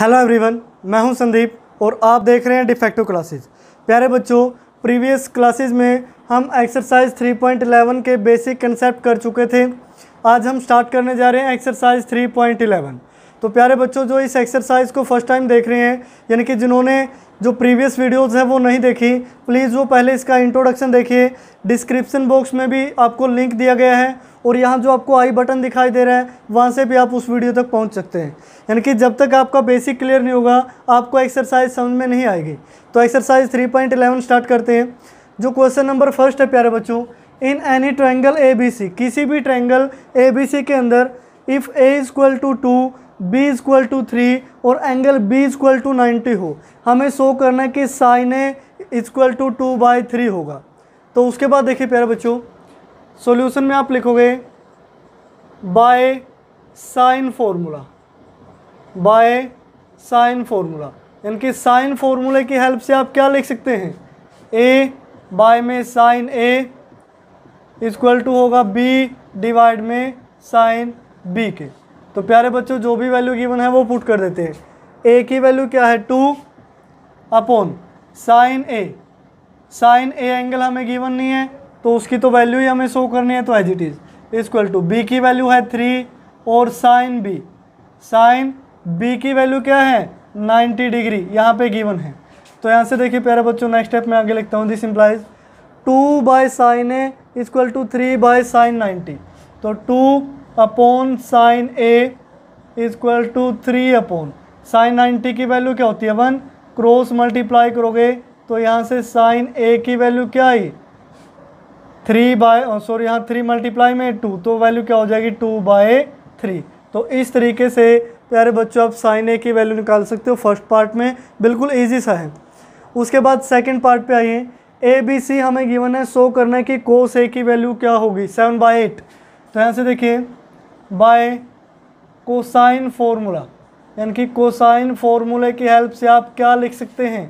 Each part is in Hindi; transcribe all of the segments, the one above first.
हेलो एवरीवन मैं हूं संदीप और आप देख रहे हैं डिफेक्टिव क्लासेस प्यारे बच्चों प्रीवियस क्लासेस में हम एक्सरसाइज 3.11 के बेसिक कंसेप्ट कर चुके थे आज हम स्टार्ट करने जा रहे हैं एक्सरसाइज 3.11 तो प्यारे बच्चों जो इस एक्सरसाइज को फर्स्ट टाइम देख रहे हैं यानी कि जिन्होंने जो प्रीवियस वीडियोस हैं वो नहीं देखी प्लीज़ वो पहले इसका इंट्रोडक्शन देखिए डिस्क्रिप्शन बॉक्स में भी आपको लिंक दिया गया है और यहाँ जो आपको आई बटन दिखाई दे रहा है वहाँ से भी आप उस वीडियो तक पहुँच सकते हैं यानी कि जब तक आपका बेसिक क्लियर नहीं होगा आपको एक्सरसाइज समझ में नहीं आएगी तो exercise three point eleven start करते हैं जो क्वेश्चन नंबर फर्स्ट है प्यारे बच्चों in any triangle A B C किसी भी ट्रैंगल ए बी सी के अंदर if A is equal to two B equal to three और angle B equal to ninety हो हमें शो करना है कि sine A equal to two by three होगा तो उसके बाद देखिए प्यारे बच्चों सॉल्यूशन में आप लिखोगे by sine formula by sine formula यानी कि साइन फॉर्मूले की हेल्प से आप क्या लिख सकते हैं ए बाय में साइन ए इजक्ल टू होगा बी डिवाइड में साइन बी के तो प्यारे बच्चों जो भी वैल्यू गिवन है वो पुट कर देते हैं ए की वैल्यू क्या है two upon sine A sine A angle हमें गिवन नहीं है तो उसकी तो वैल्यू ही हमें शो करनी है तो as it is equal to B की वैल्यू है थ्री और साइन बी साइन बी की वैल्यू क्या है नाइन्टी डिग्री यहाँ पे गिवन है तो यहाँ से देखिए प्यारे बच्चों नेक्स्ट स्टेप में आगे लिखता हूँ this implies two by sine A equal to three by sine ninety तो two upon sine A equal to three upon sine ninety की वैल्यू क्या होती है वन क्रॉस मल्टीप्लाई करोगे तो यहाँ से साइन ए की वैल्यू क्या आई थ्री बाय सॉरी यहाँ थ्री मल्टीप्लाई में टू तो वैल्यू क्या हो जाएगी टू बाय थ्री तो इस तरीके से प्यारे बच्चों आप साइन ए की वैल्यू निकाल सकते हो फर्स्ट पार्ट में बिल्कुल ईजी सा है उसके बाद सेकेंड पार्ट पर आइए ए बी सी हमें गिवन है शो करना है कि कोस ए की वैल्यू क्या होगी सेवन बाई एट तो यहाँ से देखिए बाय कोसाइन फॉर्मूला यानी कि कोसाइन फॉर्मूले की हेल्प से आप क्या लिख सकते हैं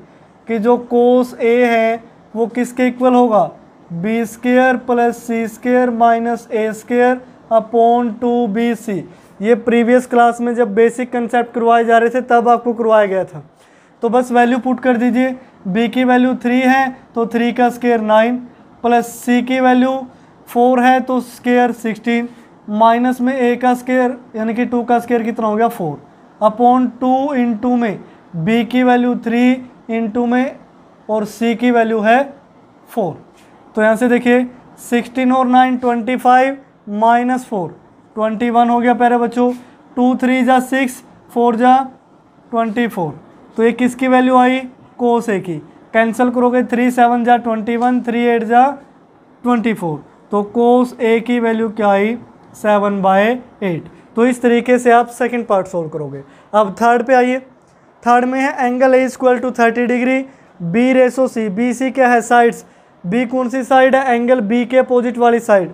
कि जो कोस ए है वो किसके इक्वल होगा B square plus C square minus A square upon two B C ये प्रीवियस क्लास में जब बेसिक कंसेप्ट करवाए जा रहे थे तब आपको करवाया गया था तो बस वैल्यू पुट कर दीजिए बी की वैल्यू थ्री है तो थ्री का स्केयर नाइन प्लस सी की वैल्यू फोर है तो स्केयर सिक्सटीन माइनस में ए का स्केयर यानी कि टू का स्केयर कितना हो गया फोर अपॉन टू इंटू में बी की वैल्यू थ्री इंटू में और सी की वैल्यू है फोर तो यहाँ से देखिए सिक्सटीन और nine twenty five minus four twenty one हो गया पहले बच्चों टू थ्री जा सिक्स फोर जा ट्वेंटी फोर तो ये किसकी वैल्यू आई कोस ए की कैंसिल करोगे थ्री सेवन जा ट्वेंटी वन थ्री एट जा ट्वेंटी फोर तो कोस ए की वैल्यू क्या आई सेवन बाय एट तो इस तरीके से आप सेकंड पार्ट सोल्व करोगे अब थर्ड पे आइए थर्ड में है angle A equal to thirty degree B ratio C B C क्या है साइड्स बी कौन सी साइड है एंगल बी के अपोजिट वाली साइड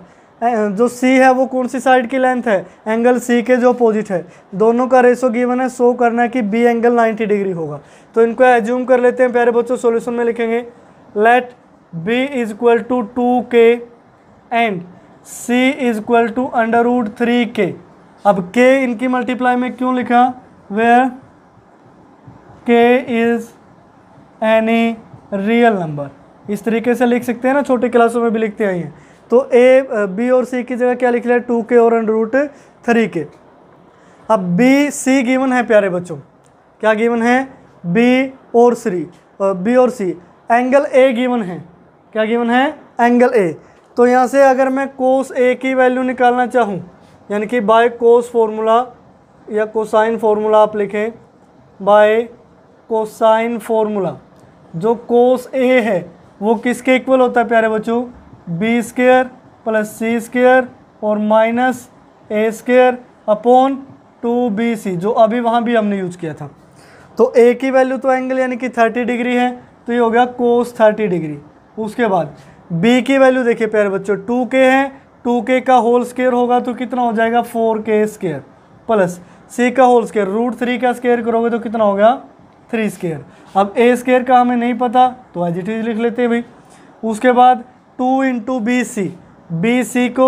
जो सी है वो कौन सी साइड की लेंथ है एंगल सी के जो अपोजिट है दोनों का रेशो गिवन है सो करना है कि बी एंगल 90 डिग्री होगा तो इनको एज्यूम कर लेते हैं प्यारे बच्चों सॉल्यूशन में लिखेंगे let B is equal to two के and c is equal to under root three के अब k इनकी मल्टीप्लाई में क्यों लिखा where k is any real number इस तरीके से लिख सकते हैं ना छोटी क्लासों में भी लिखते आई हैं तो ए बी और सी की जगह क्या लिख लिया टू के और अंडर रूट थ्री के अब बी सी गिवन है प्यारे बच्चों क्या गिवन है बी और सी बी और सी एंगल ए गिवन है क्या गिवन है एंगल ए तो यहाँ से अगर मैं कोस ए की वैल्यू निकालना चाहूँ यानी कि बाय कोस फार्मूला या कोसाइन फार्मूला आप लिखें बाय कोसाइन फार्मूला जो कोस ए है वो किसके इक्वल होता है प्यारे बच्चों B square plus C square और minus A square upon two B C जो अभी वहाँ भी हमने यूज किया था तो ए की वैल्यू तो एंगल यानी कि थर्टी डिग्री है तो ये हो गया कोस थर्टी डिग्री उसके बाद बी की वैल्यू देखिए प्यारे बच्चों टू के है टू के का होल स्केयर होगा तो कितना हो जाएगा फोर के स्केयर प्लस सी का होल स्केयर रूट थ्री का स्केयर करोगे तो कितना होगा थ्री स्केयर अब ए स्केयर का हमें नहीं पता तो आज इट इज लिख लेते हैं भाई उसके बाद two into B C B C को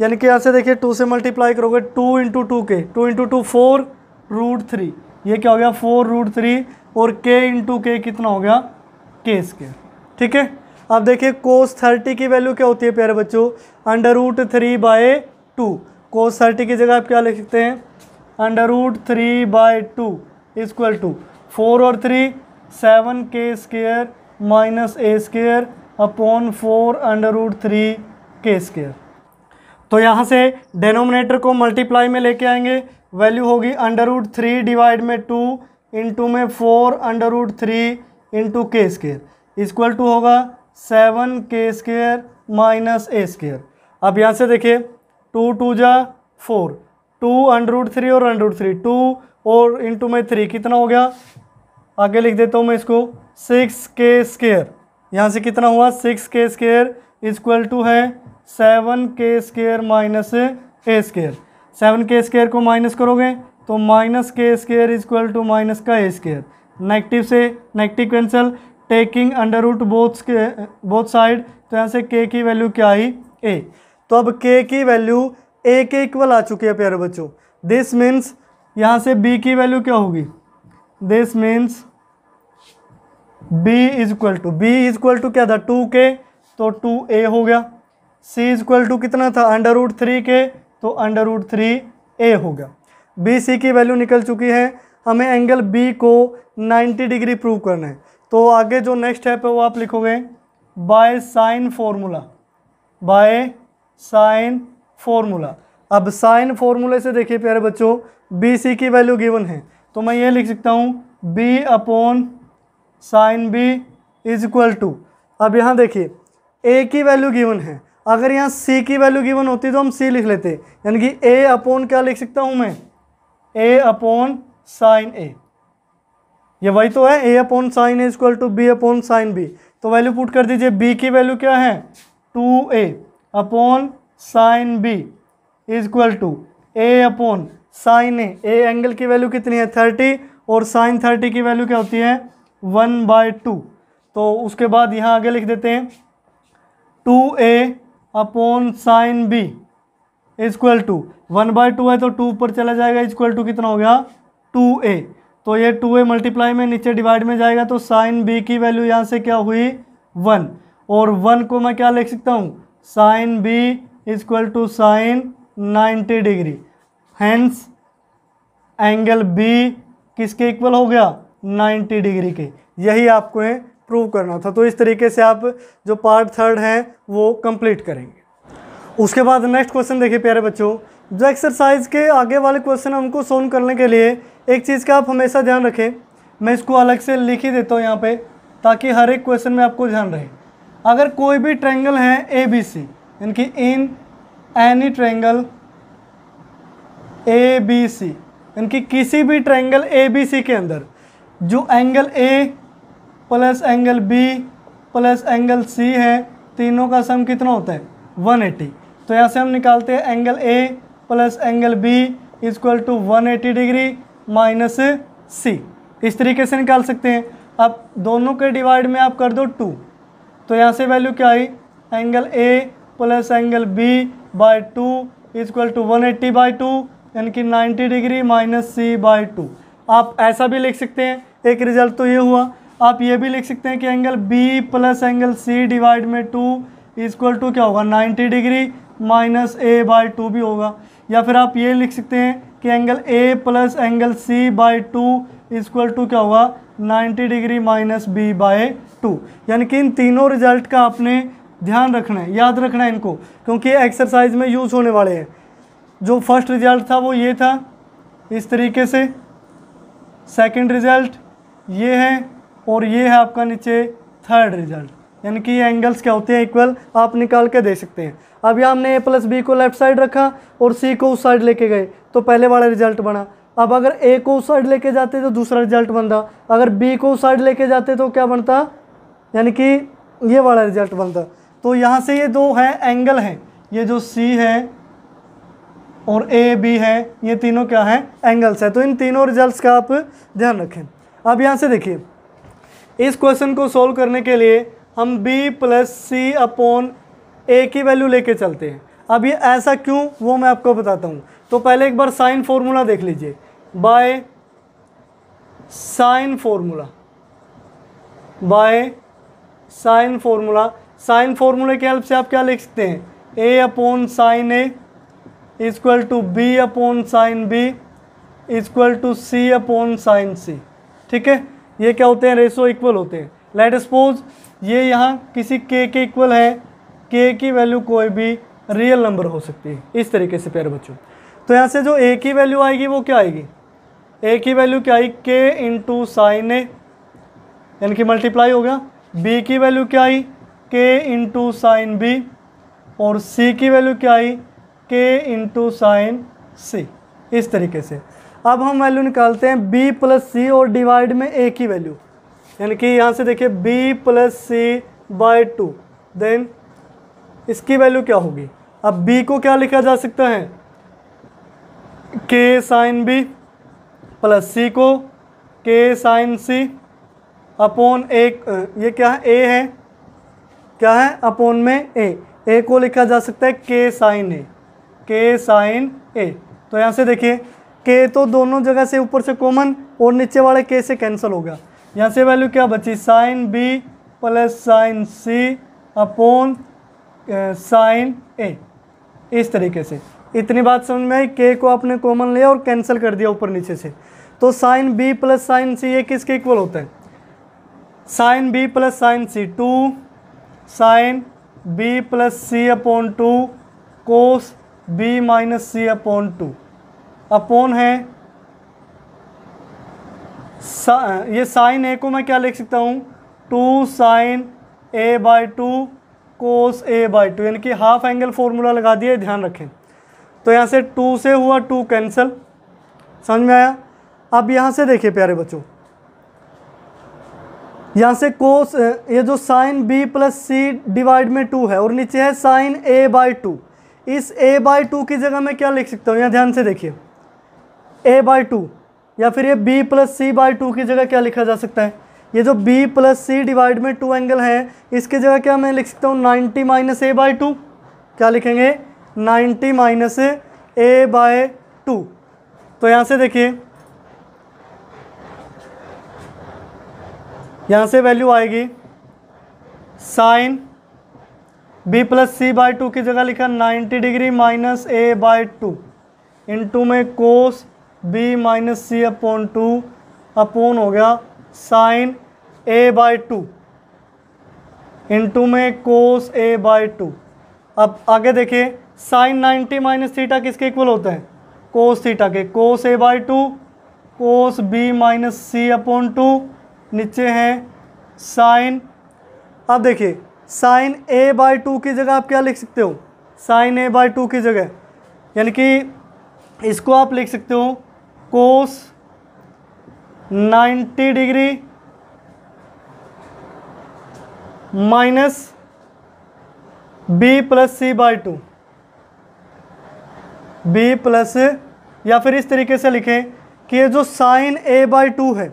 यानी कि यहाँ से देखिए टू से मल्टीप्लाई करोगे टू इंटू टू के two into two four root three ये क्या हो गया फोर रूट थ्री और के इंटू के कितना हो गया के स्केयर ठीक है अब देखिए कोस थर्टी की वैल्यू क्या होती है प्यारे बच्चों under root three by two cos thirty की जगह आप क्या लिख सकते हैं under root three by two equal to four और थ्री सेवन के square minus A square upon four under root three के स्केयर तो यहाँ से डेनोमिनेटर को मल्टीप्लाई में लेके आएंगे वैल्यू होगी अंडर रूट थ्री डिवाइड में टू इंटू में four under root three into के स्केयर इक्वल टू होगा सेवन के स्क्वेयर माइनस ए स्क्वेयर अब यहाँ से देखिए टू टू जा four two under root three और अंडर रूट थ्री टू और इंटू में थ्री कितना हो गया आगे लिख देता हूँ मैं इसको सिक्स के स्केयर यहाँ से कितना हुआ सिक्स के स्केयर इजक्वल टू है सेवन के square minus A square seven के स्केयर को माइनस करोगे तो माइनस के स्केयर इजक्वल टू माइनस का ए स्केयर नेगेटिव से negative cancel taking under root both के बोथ साइड तो यहाँ से के की वैल्यू क्या आई ए तो अब के की वैल्यू ए के इक्वल आ चुकी है प्यारे बच्चों दिस मीन्स यहाँ से बी की वैल्यू क्या होगी this means B is equal to B is equal to क्या था टू के तो टू ए हो गया सी इज इक्वल टू कितना था अंडर रूट थ्री के तो अंडर रूट थ्री ए हो गया बी सी की वैल्यू निकल चुकी है हमें एंगल बी को 90 डिग्री प्रूव करना है तो आगे जो नेक्स्ट स्टेप है वो आप लिखोगे by sine formula by sine formula अब साइन फॉर्मूले से देखिए प्यारे बच्चों बी सी की वैल्यू गिवन है तो मैं ये लिख सकता हूँ B upon sine B is equal to अब यहाँ देखिए ए की वैल्यू गिवन है अगर यहाँ सी की वैल्यू गिवन होती तो हम सी लिख लेते यानी कि ए अपॉन क्या लिख सकता हूँ मैं ए अपॉन साइन ए ये वही तो है A upon sine A equal to B upon sine B तो वैल्यू पुट कर दीजिए बी की वैल्यू क्या है two A upon sine B equal to A upon sine A A angle की वैल्यू कितनी है थर्टी और साइन थर्टी की वैल्यू क्या होती है वन बाय टू तो उसके बाद यहाँ आगे लिख देते हैं two A upon sine B equal to one by two है तो टू ऊपर चला जाएगा इजक्वल टू कितना हो गया टू ए तो ये टू ए मल्टीप्लाई में नीचे डिवाइड में जाएगा तो साइन बी की वैल्यू यहाँ से क्या हुई वन और वन को मैं क्या लिख सकता हूँ sine B is equal to sine ninety degree hence angle B किसके इक्वल हो गया नाइन्टी डिग्री के यही आपको प्रूव करना था तो इस तरीके से आप जो पार्ट थर्ड है वो कंप्लीट करेंगे उसके बाद नेक्स्ट क्वेश्चन देखिए प्यारे बच्चों जो एक्सरसाइज के आगे वाले क्वेश्चन हमको सोल्व करने के लिए एक चीज़ का आप हमेशा ध्यान रखें मैं इसको अलग से लिख ही देता हूँ यहाँ पे ताकि हर एक क्वेश्चन में आपको ध्यान रहे अगर कोई भी ट्रैंगल है ए बी सी यानी कि in any triangle A B C यानी कि किसी भी ट्रैंगल ए बी सी के अंदर जो angle A plus angle B plus angle C है तीनों का सम कितना होता है 180 तो यहाँ से हम निकालते हैं angle A plus angle B equal to eighty degree minus C इस तरीके से निकाल सकते हैं अब दोनों के डिवाइड में आप कर दो टू तो यहाँ से वैल्यू क्या आई angle A plus angle B by two equal to one eighty by two यानी कि ninety degree minus C by two आप ऐसा भी लिख सकते हैं एक रिजल्ट तो ये हुआ आप ये भी लिख सकते हैं कि angle B plus angle C divide में टू इजक्वल टू क्या होगा ninety degree minus A by two भी होगा या फिर आप ये लिख सकते हैं कि angle A plus angle C by two equal to क्या हुआ 90 degree minus B by two यानी कि इन तीनों रिजल्ट का आपने ध्यान रखना है याद रखना है इनको क्योंकि एक्सरसाइज में यूज़ होने वाले हैं जो फर्स्ट रिजल्ट था वो ये था इस तरीके से सेकंड रिजल्ट ये है और ये है आपका नीचे थर्ड रिजल्ट यानी कि ये एंगल्स क्या होते हैं इक्वल आप निकाल के दे सकते हैं अब यहाँ हमने ए प्लस बी को लेफ्ट साइड रखा और सी को उस साइड लेके गए तो पहले वाला रिजल्ट बना अब अगर ए को उस साइड लेके जाते तो दूसरा रिजल्ट बनता अगर बी को उस साइड लेके जाते तो क्या बनता यानी कि ये वाला रिजल्ट बनता तो यहाँ से ये दो हैं एंगल हैं ये जो सी है और ए बी है ये तीनों क्या हैं एंगल्स हैं तो इन तीनों रिजल्ट का आप ध्यान रखें अब यहाँ से देखिए इस क्वेश्चन को सॉल्व करने के लिए हम b plus C upon A की वैल्यू लेके चलते हैं अब ये ऐसा क्यों वो मैं आपको बताता हूँ तो पहले एक बार साइन फॉर्मूला देख लीजिए by sine formula by sine formula sine फॉर्मूले की हेल्प से आप क्या लिख सकते हैं A upon sine A equal to B upon sine B equal to C upon sine C ठीक है ये क्या होते हैं रेशो इक्वल होते हैं लेट सपोज ये यहाँ किसी के के इक्वल है के की वैल्यू कोई भी रियल नंबर हो सकती है इस तरीके से प्यारे बच्चों तो यहाँ से जो ए की वैल्यू आएगी वो क्या आएगी ए की वैल्यू क्या आई के इंटू साइन ए यानी कि मल्टीप्लाई हो गया बी की वैल्यू क्या आई के इंटू साइन बी और सी की वैल्यू क्या आई के इंटू साइन सी इस तरीके से अब हम वैल्यू निकालते हैं बी प्लस सी और डिवाइड में ए की वैल्यू यानी कि यहाँ से देखिए B plus C by two then इसकी वैल्यू क्या होगी अब बी को क्या लिखा जा सकता है के साइन बी प्लस सी को के साइन सी अपोन एक ये क्या है ए है क्या है अपोन में ए ए को लिखा जा सकता है के साइन ए के साइन ए तो यहाँ से देखिए के तो दोनों जगह से ऊपर से कॉमन और नीचे वाले के से कैंसिल हो गया यहाँ से वैल्यू क्या बची sine B plus sine C upon sine A इस तरीके से इतनी बात समझ में आई के को आपने कॉमन लिया और कैंसिल कर दिया ऊपर नीचे से तो sine B plus sine C ये किसके इक्वल होता है sine B plus sine C two sine B plus C upon two cos B minus C upon two upon है सा, ये साइन ए को मैं क्या लिख सकता हूँ two sine A by two cos A by two यानी कि हाफ एंगल फॉर्मूला लगा दिया ध्यान रखें तो यहाँ से टू से हुआ टू कैंसिल समझ में आया अब यहाँ से देखिए प्यारे बच्चों यहाँ से कोस ये जो sine B plus C divide में टू है और नीचे है साइन ए बाई टू इस ए बाई टू की जगह मैं क्या लिख सकता हूँ यहाँ ध्यान से देखिए ए बाई टू या फिर ये B plus C by two की जगह क्या लिखा जा सकता है ये जो बी प्लस सी डिवाइड में टू एंगल है इसकी जगह क्या मैं लिख सकता हूँ ninety minus A by two क्या लिखेंगे ninety minus A by two तो यहाँ से देखिए यहाँ से वैल्यू आएगी sine B plus C by two की जगह लिखा 90 degree minus A by two into में cos B minus C upon two upon हो गया sine A by two into में कोस ए बाई टू अब आगे देखिए साइन 90 माइनस थीटा किसके इक्वल होता है कोस थीटा के cos A by two cos B minus C upon two नीचे हैं साइन अब देखिए साइन ए बाई टू की जगह आप क्या लिख सकते हो साइन ए बाई टू की जगह यानी कि इसको आप लिख सकते हो cos 90 degree minus B plus C by two B plus या फिर इस तरीके से लिखें कि ये जो साइन ए बाई टू है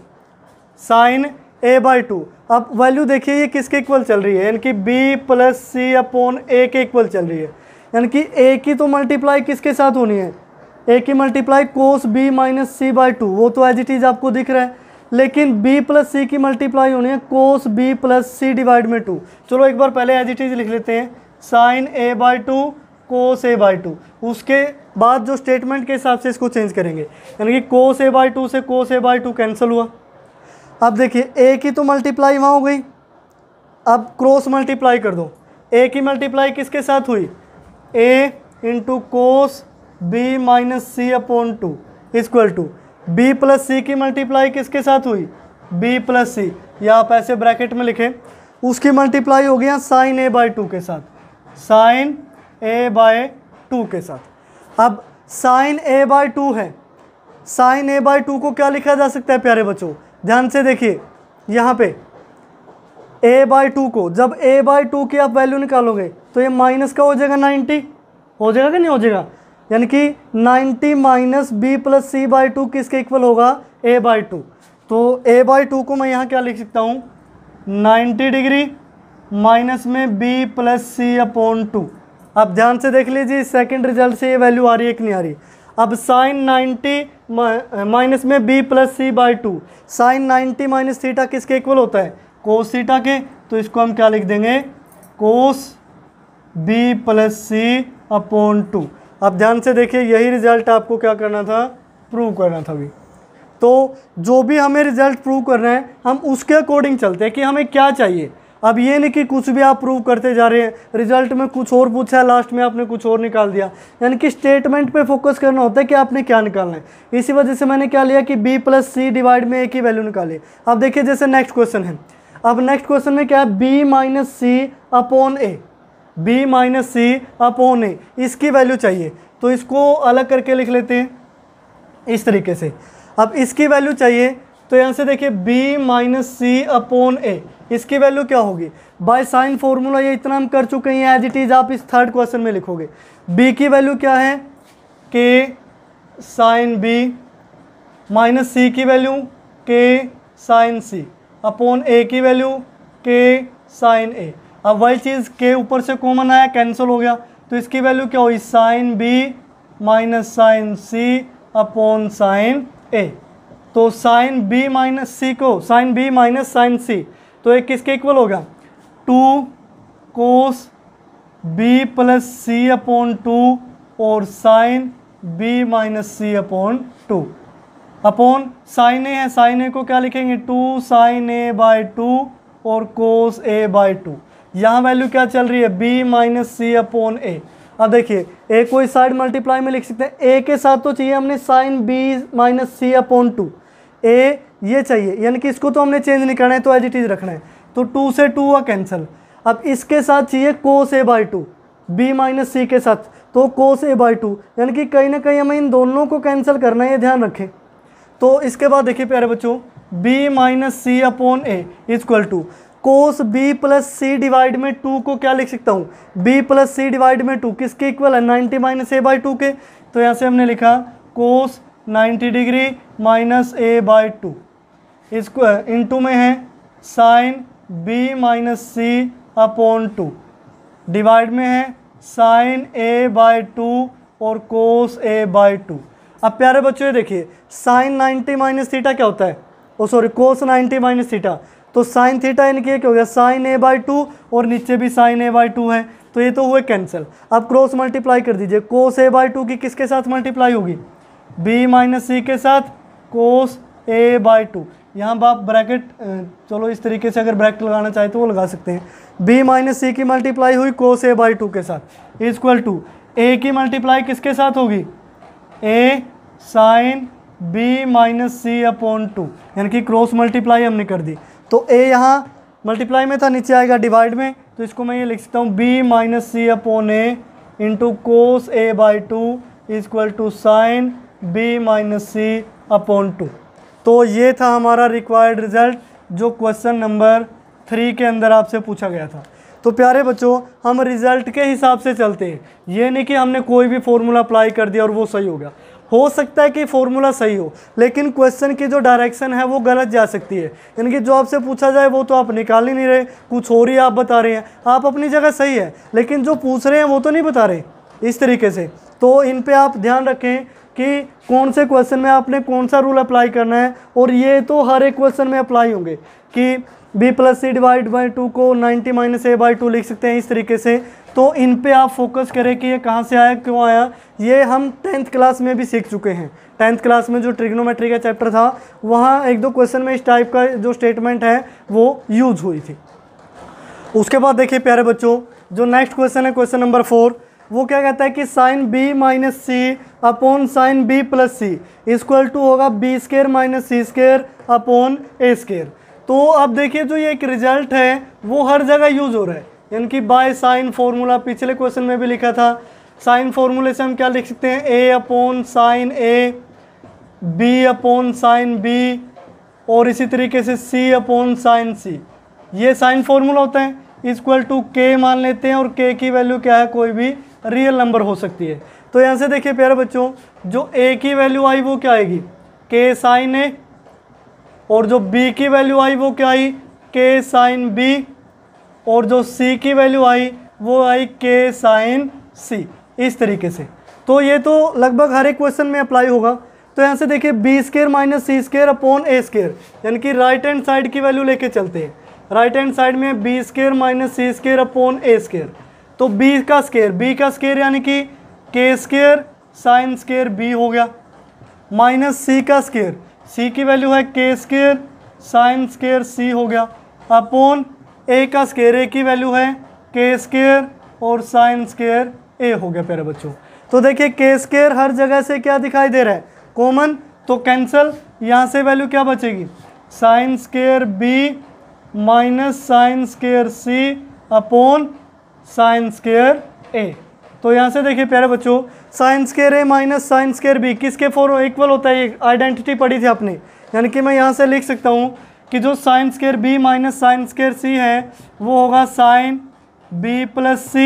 साइन ए बाई टू अब वैल्यू देखिए ये किसके इक्वल चल रही है यानी कि B plus C upon A के इक्वल चल रही है यानी कि ए की तो मल्टीप्लाई किसके साथ होनी है ए की multiply cos B minus C by two वो तो एज इट इज़ आपको दिख रहा है लेकिन बी प्लस सी की मल्टीप्लाई होनी है cos B plus C divide में टू चलो एक बार पहले एज इट इज़ लिख लेते हैं sine A by two cos A by two उसके बाद जो स्टेटमेंट के हिसाब से इसको चेंज करेंगे यानी कि कोस ए बाई टू से cos A by two cancel हुआ अब देखिए ए की तो मल्टीप्लाई वहाँ हो गई अब क्रॉस मल्टीप्लाई कर दो ए की मल्टीप्लाई किसके साथ हुई A into cos B minus C upon two equal to B plus C की मल्टीप्लाई किसके साथ हुई बी प्लस सी या आप ऐसे ब्रैकेट में लिखें उसकी मल्टीप्लाई हो गया साइन ए बाई टू के साथ साइन ए बाय टू के साथ अब साइन ए बाय टू है साइन ए बाय टू को क्या लिखा जा सकता है प्यारे बच्चों ध्यान से देखिए यहाँ पे ए बाय टू को जब ए बाय टू की आप वैल्यू निकालोगे तो ये माइनस का हो जाएगा नाइन्टी हो जाएगा कि नहीं हो जाएगा यानी कि 90 minus B plus C by two किसके इक्वल होगा ए बाई टू तो ए बाई टू को मैं यहाँ क्या लिख सकता हूँ 90 डिग्री माइनस में B plus C upon two अब ध्यान से देख लीजिए सेकंड रिजल्ट से ये वैल्यू आ रही है कि नहीं आ रही अब साइन 90 माइनस में B plus C by two sine ninety minus theta किसके इक्वल होता है कोस थीटा के तो इसको हम क्या लिख देंगे cos B plus C upon two आप ध्यान से देखिए यही रिज़ल्ट आपको क्या करना था प्रूव करना था अभी तो जो भी हमें रिज़ल्ट प्रूव कर रहे हैं हम उसके अकॉर्डिंग चलते हैं कि हमें क्या चाहिए अब ये नहीं कि कुछ भी आप प्रूव करते जा रहे हैं रिजल्ट में कुछ और पूछा है लास्ट में आपने कुछ और निकाल दिया यानी कि स्टेटमेंट पे फोकस करना होता है कि आपने क्या निकालना है इसी वजह से मैंने क्या लिया कि बी प्लस सी डिवाइड में एक ही वैल्यू निकाली अब देखिए जैसे नेक्स्ट क्वेश्चन है अब नेक्स्ट क्वेश्चन में क्या है B minus C upon A B minus C upon A इसकी वैल्यू चाहिए तो इसको अलग करके लिख लेते हैं इस तरीके से अब इसकी वैल्यू चाहिए तो यहाँ से देखिए b minus C upon A इसकी वैल्यू क्या होगी बाय साइन फॉर्मूला ये इतना हम कर चुके हैं एज इट इज़ आप इस थर्ड क्वेश्चन में लिखोगे b की वैल्यू क्या है के साइन b माइनस सी की वैल्यू के साइन सी अपोन ए की वैल्यू के साइन ए अब वही चीज़ के ऊपर से कॉमन आया कैंसिल हो गया तो इसकी वैल्यू क्या हुई sine B minus sine C upon sine A तो साइन बी माइनस सी को sine B minus sine C तो एक किसके इक्वल होगा two cos B plus C upon two और sine B minus C upon two upon sine A है साइन ए को क्या लिखेंगे two sine A by two और कोस ए बाय टू यहाँ वैल्यू क्या चल रही है B minus C upon A अब देखिए ए कोई साइड मल्टीप्लाई में लिख सकते हैं ए के साथ तो चाहिए हमने sine B minus C upon two A ये चाहिए यानी कि इसको तो हमने चेंज नहीं करना है तो एज इट इज़ रखना है तो टू से टू हुआ कैंसिल अब इसके साथ चाहिए cos A by two B minus C के साथ तो कोस ए बाई टू यानी कि कहीं ना कहीं हमें इन दोनों को कैंसिल करना है ये ध्यान रखें तो इसके बाद देखिए प्यारे बच्चों B minus C upon A is equal to cos B plus C divide में टू को क्या लिख सकता हूँ बी प्लस सी डिवाइड में टू किसके इक्वल है ninety minus A by two के तो यहाँ से हमने लिखा cos ninety degree minus A by two इसको इन टू में है sine B minus C upon two divide में है साइन ए बाई टू और कोस ए बाई टू अब प्यारे बच्चों ये देखिए साइन नाइन्टी माइनस थीटा क्या होता है oh sorry cos ninety minus theta तो साइन थीटा इनके एक हो गया साइन ए बाई टू और नीचे भी साइन ए बाई टू है तो ये तो हुए कैंसिल अब क्रॉस मल्टीप्लाई कर दीजिए कोस ए बाई टू की किसके साथ मल्टीप्लाई होगी बी माइनस सी के साथ कोस ए बाई टू यहाँ आप ब्रैकेट चलो इस तरीके से अगर ब्रैकेट लगाना चाहे तो वो लगा सकते हैं बी माइनस सी की मल्टीप्लाई हुई कोस ए बाई टू के साथ इजक्वल टू ए की मल्टीप्लाई किसके साथ होगी A sine B minus C upon two यानी कि क्रॉस मल्टीप्लाई हमने कर दी तो ए यहाँ मल्टीप्लाई में था नीचे आएगा डिवाइड में तो इसको मैं ये लिख सकता हूँ B minus C upon A into cos A by two is equal to sine B minus C upon two तो ये था हमारा रिक्वायर्ड रिजल्ट जो क्वेश्चन नंबर थ्री के अंदर आपसे पूछा गया था तो प्यारे बच्चों हम रिज़ल्ट के हिसाब से चलते हैं ये नहीं कि हमने कोई भी फॉर्मूला अप्लाई कर दिया और वो सही हो गया हो सकता है कि फॉर्मूला सही हो लेकिन क्वेश्चन की जो डायरेक्शन है वो गलत जा सकती है यानी कि जो आपसे पूछा जाए वो तो आप निकाल ही नहीं रहे कुछ और ही आप बता रहे हैं आप अपनी जगह सही है लेकिन जो पूछ रहे हैं वो तो नहीं बता रहे इस तरीके से तो इन पर आप ध्यान रखें कि कौन से क्वेश्चन में आपने कौन सा रूल अप्लाई करना है और ये तो हर एक क्वेश्चन में अप्लाई होंगे कि B plus C divide by two को ninety minus A by two लिख सकते हैं इस तरीके से तो इन पे आप फोकस करें कि ये कहाँ से आया क्यों आया ये हम टेंथ क्लास में भी सीख चुके हैं टेंथ क्लास में जो ट्रिग्नोमेट्री का चैप्टर था वहाँ एक दो क्वेश्चन में इस टाइप का जो स्टेटमेंट है वो यूज़ हुई थी उसके बाद देखिए प्यारे बच्चों जो नेक्स्ट क्वेश्चन है क्वेश्चन नंबर फोर वो क्या कहता है कि sine B minus C upon sine B plus C equal to होगा B square minus C square upon A square तो अब देखिए जो ये एक रिजल्ट है वो हर जगह यूज़ हो रहा है यानी कि बाय साइन फॉर्मूला पिछले क्वेश्चन में भी लिखा था साइन फॉर्मूले से हम क्या लिख सकते हैं A upon sine A B upon sine B और इसी तरीके से सी अपोन साइन सी ये साइन फॉर्मूला होता है इक्वल टू के मान लेते हैं और के की वैल्यू क्या है कोई भी रियल नंबर हो सकती है तो यहाँ से देखिए प्यारे बच्चों जो ए की वैल्यू आई वो क्या आएगी के साइन ए और जो बी की वैल्यू आई वो क्या आई के साइन बी और जो सी की वैल्यू आई वो आई के साइन सी इस तरीके से तो ये तो लगभग हर एक क्वेश्चन में अप्लाई होगा तो यहाँ से देखिए B square minus C square upon A square यानी कि राइट हैंड साइड की वैल्यू लेके चलते हैं राइट हैंड साइड में B square minus C square upon A square तो बी का स्केयर बी का स्केयर यानी कि के स्केयर साइन स्केयर बी हो गया माइनस सी का स्केयर सी की वैल्यू है के स्केयर साइन स्केयर सी हो गया अपॉन ए का स्केयर ए की वैल्यू है के स्केयर और साइन स्केयर ए हो गया प्यारे बच्चों तो देखिए के स्केयर हर जगह से क्या दिखाई दे रहा है कॉमन तो कैंसल यहाँ से वैल्यू क्या बचेगी sine square B minus sine square C upon sine square A तो यहाँ से देखिए प्यारे बच्चों sine square A minus sine square B किसके फोर इक्वल होता है ये आइडेंटिटी पढ़ी थी आपने यानी कि मैं यहाँ से लिख सकता हूँ कि जो sine square B minus sine square C है वो होगा sine B plus C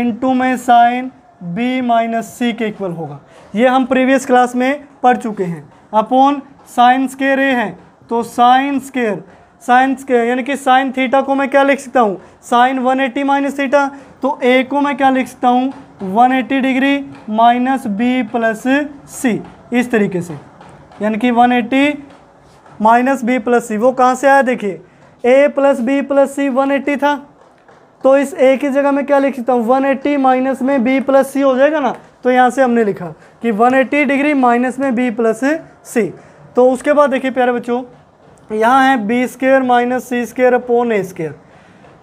into में साइन बी माइनस सी के इक्वल होगा ये हम प्रीवियस क्लास में पढ़ चुके हैं अपॉन साइन स्केयर ए है तो साइन स्केयर साइन स्केयर यानी कि साइन थीटा को मैं क्या लिख सकता हूँ sine one eighty minus theta तो ए को मैं क्या लिख सकता हूँ one eighty degree minus B plus C इस तरीके से यानी कि one eighty minus B plus C वो कहाँ से आया देखिए A plus B plus C one eighty था तो इस ए की जगह मैं क्या लिख सकता हूँ वन एट्टी माइनस में बी प्लस सी हो जाएगा ना तो यहाँ से हमने लिखा कि वन एट्टी डिग्री माइनस में बी प्लस सी तो उसके बाद देखिए प्यारे बच्चों यहाँ है B square minus C square upon A square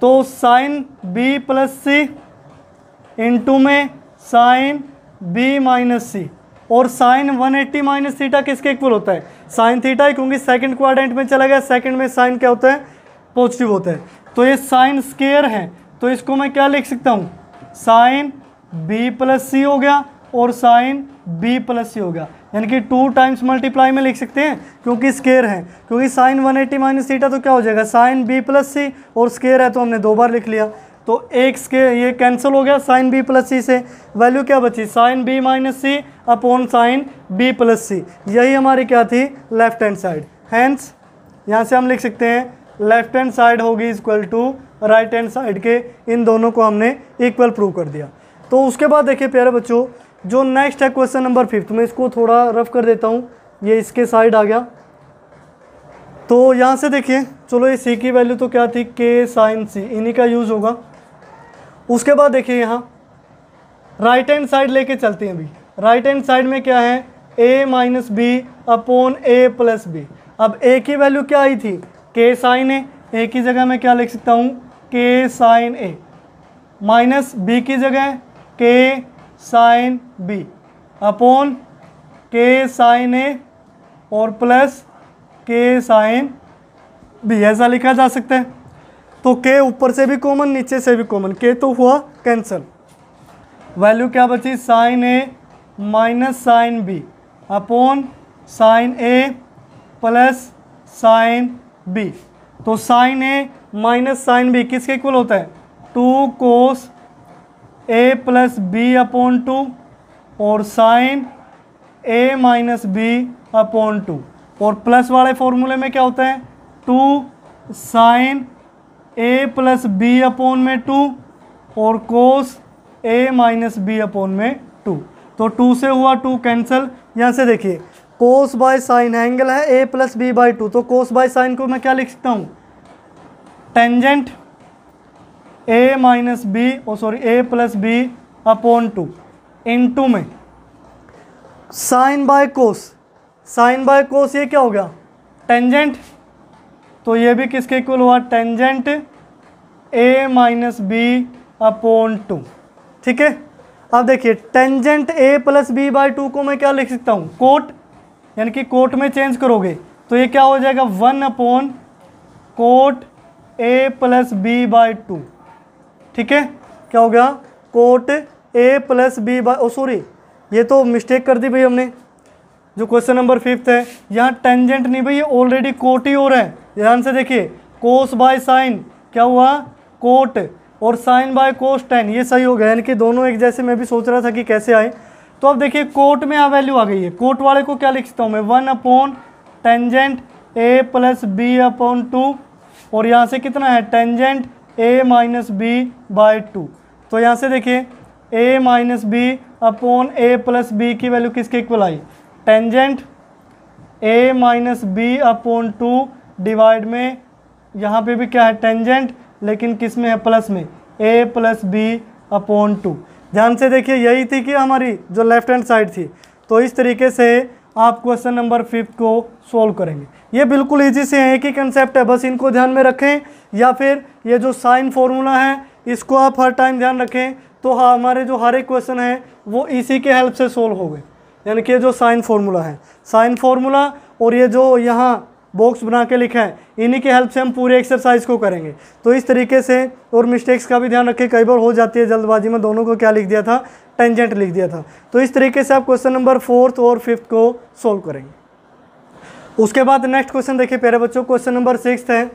तो sine B plus C into में साइन बी माइनस सी और साइन 180 एट्टी माइनस थीटा किसके इक्वल होता है साइन थीटा ही क्योंकि सेकंड क्वाड्रेंट में चला गया सेकंड में साइन क्या होता है पॉजिटिव होता है तो ये साइन स्केयर है तो इसको मैं क्या लिख सकता हूँ साइन बी प्लस सी हो गया और साइन बी प्लस सी हो गया यानी कि टू टाइम्स मल्टीप्लाई में लिख सकते हैं क्योंकि स्केयर है क्योंकि साइन 180 एट्टी माइनस थीटा तो क्या हो जाएगा साइन बी प्लस सी और स्केयर है तो हमने दो बार लिख लिया तो एक्स के ये कैंसिल हो गया साइन बी प्लस सी से वैल्यू क्या बची sine B minus C upon sine B plus C यही हमारी क्या थी लेफ्ट हैंड साइड हैंस यहाँ से हम लिख सकते हैं लेफ्ट हैंड साइड होगी equal to right hand side के इन दोनों को हमने इक्वल प्रूव कर दिया तो उसके बाद देखिए प्यारे बच्चों जो नेक्स्ट है क्वेश्चन नंबर फिफ्थ मैं इसको थोड़ा रफ कर देता हूँ ये इसके साइड आ गया तो यहाँ से देखिए चलो ये सी की वैल्यू तो क्या थी के साइन सी इन्हीं का यूज़ होगा उसके बाद देखिए यहाँ राइट हैंड साइड लेके चलते हैं अभी राइट हैंड साइड में क्या है A minus B upon A plus B अब ए की वैल्यू क्या आई थी के साइन ए ए की जगह मैं क्या लिख सकता हूँ के साइन ए माइनस बी की जगह K sine B upon K sine A और प्लस के साइन बी ऐसा लिखा जा सकता है तो के ऊपर से भी कॉमन नीचे से भी कॉमन के तो हुआ कैंसल वैल्यू क्या बची sine A minus sine B upon sine A plus sine B तो sine A minus sine B किसके इक्वल होता है two cos A plus B upon two और sine A minus B upon two और प्लस वाले फॉर्मूले में क्या होता है two sine A plus B upon में टू और cos A minus B upon में टू तो टू से हुआ टू कैंसिल यहाँ से देखिए कोस बाय साइन एंगल है A plus B by two तो कोस बाय साइन को मैं क्या लिख सकता हूँ टेंजेंट ए माइनस बी और sorry A plus B upon two into में sine by cos sine by cos ये क्या हो गया टेंजेंट तो ये भी किसके इक्वल हुआ tangent A minus B upon two ठीक है अब देखिए tangent A plus B by two को मैं क्या लिख सकता हूँ कोट यानी कि कोट में चेंज करोगे तो ये क्या हो जाएगा one upon cot A plus B by two ठीक है क्या हो गया cot A plus B by oh sorry ये तो मिस्टेक कर दी भाई हमने जो क्वेश्चन नंबर फिफ्थ है यहाँ टेंजेंट नहीं भाई ये ऑलरेडी कोट ही हो रहा है ध्यान से देखिए कोस बाय साइन क्या हुआ कोट और साइन बाय कोस टेन ये सही हो गया यानी कि दोनों एक जैसे मैं भी सोच रहा था कि कैसे आए तो अब देखिए कोट में यहाँ वैल्यू आ गई है कोट वाले को क्या लिखता हूँ मैं one upon tangent A plus B upon two और यहाँ से कितना है tangent A minus B by two तो यहाँ से देखिए A minus B upon A plus B की वैल्यू किसके इक्वल आई tangent A minus B upon two divide में यहाँ पे भी क्या है टेंजेंट लेकिन किस में है प्लस में A plus B upon two ध्यान से देखिए यही थी कि हमारी जो लेफ्ट हैंड साइड थी तो इस तरीके से आप क्वेश्चन नंबर फिफ्थ को सोल्व करेंगे ये बिल्कुल ईजी से है ही कंसेप्ट है बस इनको ध्यान में रखें या फिर ये जो साइन फॉर्मूला है इसको आप हर टाइम ध्यान रखें तो हाँ हमारे जो हर एक क्वेश्चन है वो इसी के हेल्प से सोल्व हो गए यानी कि ये जो साइन फार्मूला है साइन फार्मूला और ये जो यहाँ बॉक्स बना के लिखा है इन्हीं के हेल्प से हम पूरे एक्सरसाइज को करेंगे तो इस तरीके से और मिस्टेक्स का भी ध्यान रखें कई बार हो जाती है जल्दबाजी में दोनों को क्या लिख दिया था टेंजेंट लिख दिया था तो इस तरीके से आप क्वेश्चन नंबर फोर्थ और फिफ्थ को सोल्व करेंगे उसके बाद नेक्स्ट क्वेश्चन देखिए प्यारे बच्चों क्वेश्चन नंबर सिक्स है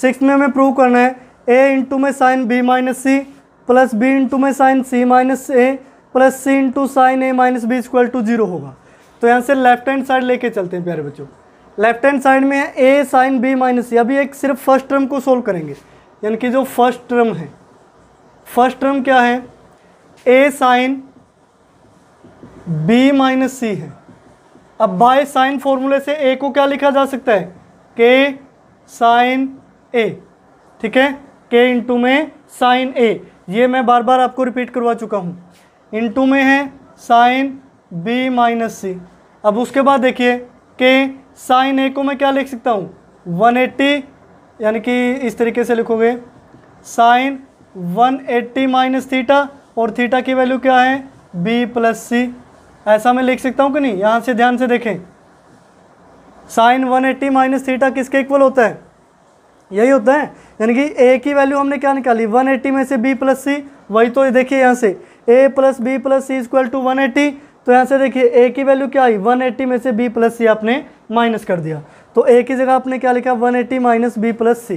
सिक्स में हमें प्रूव करना है ए इंटू में sine B minus C plus B into में sine C minus A plus C into sine A minus B equal to zero होगा तो यहाँ से लेफ्ट हैंड साइड लेके चलते हैं प्यारे बच्चों लेफ्ट हैंड साइड में है A sine B minus C अभी एक सिर्फ फर्स्ट टर्म को सोल्व करेंगे यानी कि जो फर्स्ट टर्म है फर्स्ट टर्म क्या है A sine B minus C है अब बाय साइन फॉर्मूले से ए को क्या लिखा जा सकता है के साइन ए ठीक है के इंटू में साइन ए ये मैं बार बार आपको रिपीट करवा चुका हूँ इंटू में है साइन बी माइनस सी अब उसके बाद देखिए के साइन ए को मैं क्या लिख सकता हूँ वन एट्टी यानी कि इस तरीके से लिखोगे sine one eighty minus theta और थीटा की वैल्यू क्या है बी प्लस सी ऐसा मैं लिख सकता हूँ कि नहीं यहाँ से ध्यान से देखें sine one eighty minus theta किसके इक्वल होता है यही होता है यानी कि ए की वैल्यू हमने क्या निकाली 180 में से बी प्लस सी वही तो देखिए यहाँ से A plus B plus C equal to one eighty तो यहाँ से देखिए ए की वैल्यू क्या आई 180 में से बी प्लस सी आपने माइनस कर दिया तो ए की जगह आपने क्या लिखा 180 eighty minus B plus C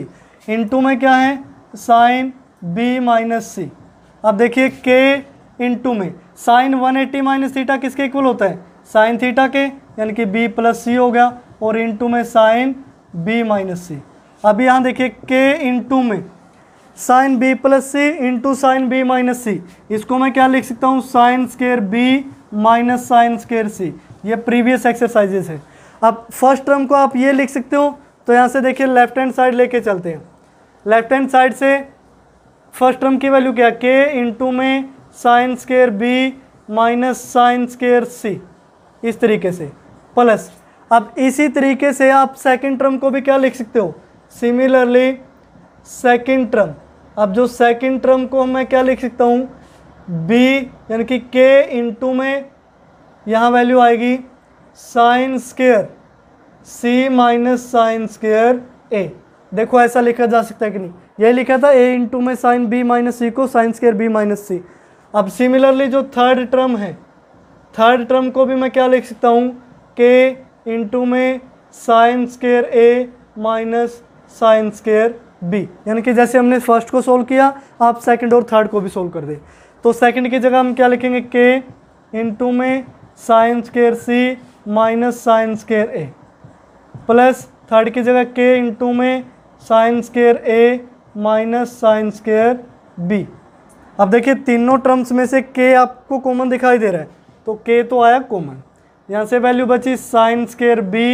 into में क्या है साइन बी माइनस सी अब देखिए के इंटू में साइन 180 एट्टी माइनस थीटा किसके इक्वल होता है साइन थीटा के यानी कि बी प्लस सी हो गया और इंटू में साइन बी माइनस सी अब यहाँ देखिए के इंटू में sine B plus C into sine B minus C इसको मैं क्या लिख सकता हूँ sine square B minus sine square C ये प्रीवियस एक्सरसाइजेस है अब फर्स्ट टर्म को आप ये लिख सकते हो तो यहाँ से देखिए लेफ्ट हैंड साइड लेके चलते हैं लेफ्ट हैंड साइड से फर्स्ट टर्म की वैल्यू क्या के इंटू में sine square B minus sine square C इस तरीके से प्लस अब इसी तरीके से आप सेकंड टर्म को भी क्या लिख सकते हो सिमिलरली सेकंड टर्म अब जो सेकंड टर्म को मैं क्या लिख सकता हूँ बी यानी कि के इंटू में यहाँ वैल्यू आएगी sine square C minus sine square A देखो ऐसा लिखा जा सकता है कि नहीं ये लिखा था ए इंटू में साइन बी माइनस सी को sine square B minus C अब सिमिलरली जो थर्ड टर्म है थर्ड टर्म को भी मैं क्या लिख सकता हूँ के इंटू में sine square A minus sine square B यानी कि जैसे हमने फर्स्ट को सोल्व किया आप सेकंड और थर्ड को भी सोल्व कर दें तो सेकंड की जगह हम क्या लिखेंगे के इंटू में sine square C minus sine square A plus third की जगह के इंटू में sine square A minus sine square B अब देखिए तीनों टर्म्स में से के आपको कॉमन दिखाई दे रहा है तो के तो आया कॉमन यहाँ से वैल्यू बची sine square B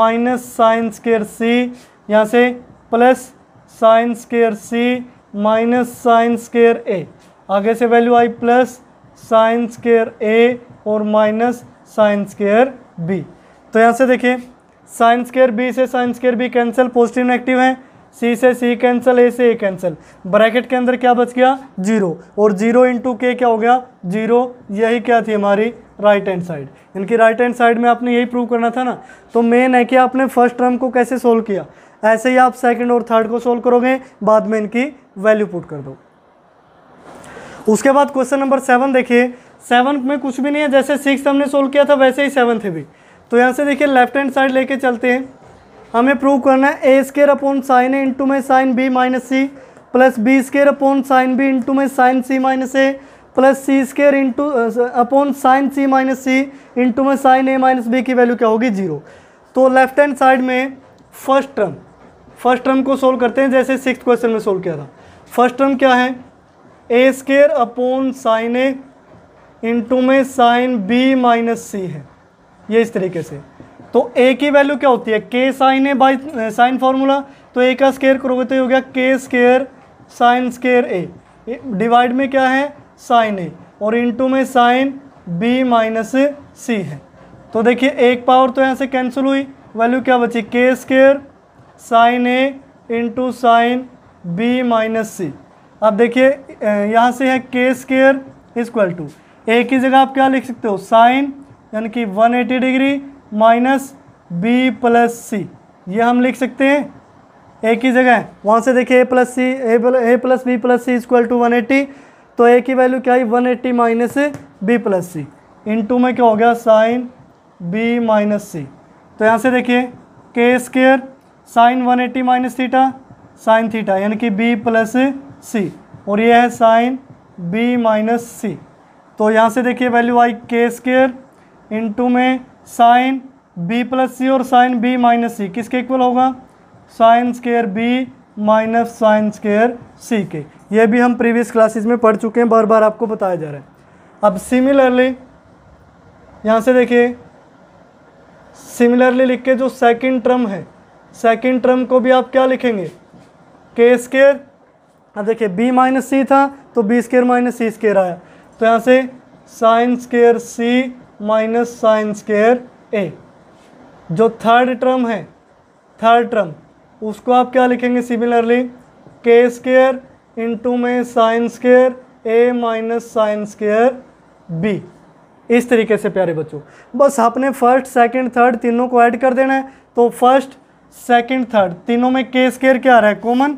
minus sine square C यहाँ से plus sine square C minus sine square A आगे से वैल्यू आई प्लस साइन स्केयर ए और माइनस साइन स्केयर बी तो यहाँ से देखिए साइन स्केयर बी से sine square B cancel positive negative है सी से सी कैंसिल ए से ए कैंसिल ब्रैकेट के अंदर क्या बच गया जीरो और जीरो इंटू के क्या हो गया जीरो यही क्या थी हमारी राइट हैंड साइड इनकी राइट हैंड साइड में आपने यही प्रूव करना था ना तो मेन है कि आपने फर्स्ट टर्म को कैसे सोल्व किया ऐसे ही आप सेकंड और थर्ड को सोल्व करोगे बाद में इनकी वैल्यू पुट कर दो उसके बाद क्वेश्चन नंबर सेवन देखिए सेवन में कुछ भी नहीं है जैसे सिक्स हमने सोल्व किया था वैसे ही सेवन्थ है भी तो यहाँ से देखिए लेफ्ट हैंड साइड लेके चलते हैं हमें प्रूव करना है A square upon sine A into में sine B minus C plus B square upon sine B into में sine C minus A plus C square into upon sine C minus C into में साइन ए माइनस बी की वैल्यू क्या होगी जीरो तो लेफ्ट हैंड साइड में फर्स्ट टर्म फर्स्ट टर्म को सोल्व करते हैं जैसे सिक्स क्वेश्चन में सोल्व किया था फर्स्ट टर्म क्या है A square upon sine A into में साइन बी माइनस सी है ये इस तरीके से तो ए की वैल्यू क्या होती है के sine A by sine formula तो ए का स्केयर करोगे तो ये हो गया K square sine square A divide में क्या है साइन ए और इंटू में साइन बी माइनस सी है तो देखिए एक पावर तो यहाँ से कैंसिल हुई वैल्यू क्या बची K square sine A into sine B minus C अब देखिए यहाँ से है के स्केयर इजक्वल टू ए की जगह आप क्या लिख सकते हो साइन यानी कि 180 degree minus B plus C ये हम लिख सकते हैं ए की जगह वहाँ से देखिए A plus C A plus B plus C equal to one eighty तो ए की वैल्यू क्या है one eighty minus B plus C into में क्या हो गया साइन बी माइनस सी तो यहाँ से देखिए K square sine one eighty minus theta sine theta यानी कि बी प्लस सी और ये है साइन बी माइनस सी तो यहाँ से देखिए वैल्यू आई के स्केयर इंटू में साइन बी प्लस सी और साइन बी माइनस सी किसके इक्वल होगा sine square B minus sine square C के ये भी हम प्रीवियस क्लासेस में पढ़ चुके हैं बार बार आपको बताया जा रहा है अब सिमिलरली यहाँ से देखिए सिमिलरली लिख के जो सेकंड टर्म है सेकंड टर्म को भी आप क्या लिखेंगे के स्केयर देखिए बी माइनस सी था तो B square minus C square आया तो यहाँ से sine square C minus sine square A जो थर्ड टर्म है थर्ड टर्म उसको आप क्या लिखेंगे सिमिलरली के स्केयर इंटू में sine square A minus sine square B इस तरीके से प्यारे बच्चों बस आपने फर्स्ट सेकंड थर्ड तीनों को ऐड कर देना है तो फर्स्ट सेकंड थर्ड तीनों में के स्केयर क्या आ रहा है कॉमन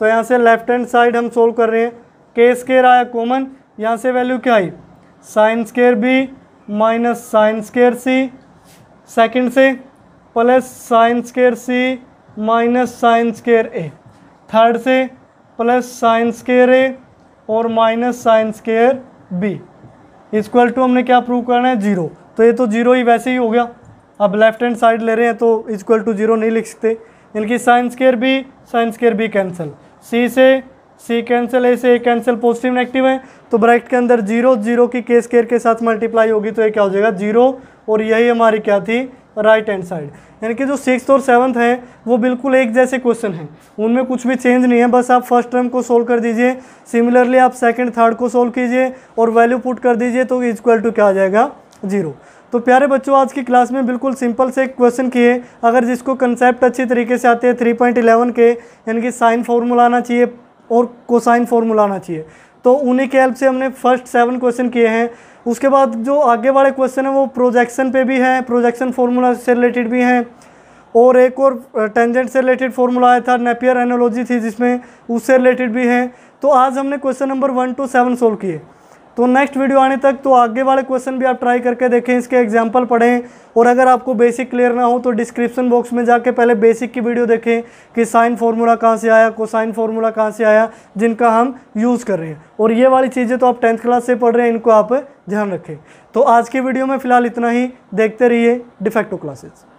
तो यहाँ से लेफ्ट हैंड साइड हम सोल्व कर रहे हैं के स्केयर आया कॉमन यहाँ से वैल्यू क्या आई sine square B minus sine square C second से plus sine square C minus sine square A third से प्लस साइन स्केयर ए और minus sine square B equal to हमने क्या प्रूव करना है जीरो तो ये तो जीरो ही वैसे ही हो गया अब लेफ्ट हैंड साइड ले रहे हैं तो इजक्वल टू जीरो नहीं लिख सकते इनकी साइन स्केयर भी साइन स्केयर भी कैंसिल सी से सी कैंसिल ए से ए कैंसिल पॉजिटिव नेगेटिव है तो ब्रैकेट के अंदर जीरो जीरो की के स्केयर के साथ मल्टीप्लाई होगी तो ये क्या हो जाएगा जीरो और यही हमारी क्या थी राइट हैंड साइड यानी कि जो सिक्स और सेवन्थ है वो बिल्कुल एक जैसे क्वेश्चन हैं उनमें कुछ भी चेंज नहीं है बस आप फर्स्ट टर्म को सोल्व कर दीजिए सिमिलरली आप सेकंड थर्ड को सोल्व कीजिए और वैल्यू पुट कर दीजिए तो इक्वल टू क्या आ जाएगा जीरो तो प्यारे बच्चों आज की क्लास में बिल्कुल सिंपल से क्वेश्चन किए अगर जिसको कंसेप्ट अच्छी तरीके से आते हैं थ्री पॉइंट इलेवन के यानी कि साइन फार्मूला आना चाहिए और कोसाइन फार्मूला आना चाहिए तो उन्हीं के हेल्प से हमने फर्स्ट सेवन क्वेश्चन किए हैं उसके बाद जो आगे वाले क्वेश्चन हैं वो प्रोजेक्शन पे भी हैं प्रोजेक्शन फार्मूला से रिलेटेड भी हैं और एक और टेंजेंट से रिलेटेड फार्मूला आया था नेपियर एनोलॉजी थी जिसमें उससे रिलेटेड भी हैं तो आज हमने question number one two seven solve किए तो नेक्स्ट वीडियो आने तक तो आगे वाले क्वेश्चन भी आप ट्राई करके देखें इसके एग्जाम्पल पढ़ें और अगर आपको बेसिक क्लियर ना हो तो डिस्क्रिप्शन बॉक्स में जाके पहले बेसिक की वीडियो देखें कि साइन फार्मूला कहाँ से आया कोसाइन फार्मूला कहाँ से आया जिनका हम यूज़ कर रहे हैं और ये वाली चीज़ें तो आप टेंथ क्लास से पढ़ रहे हैं इनको आप ध्यान रखें तो आज की वीडियो में फ़िलहाल इतना ही देखते रहिए डिफेक्टो क्लासेज़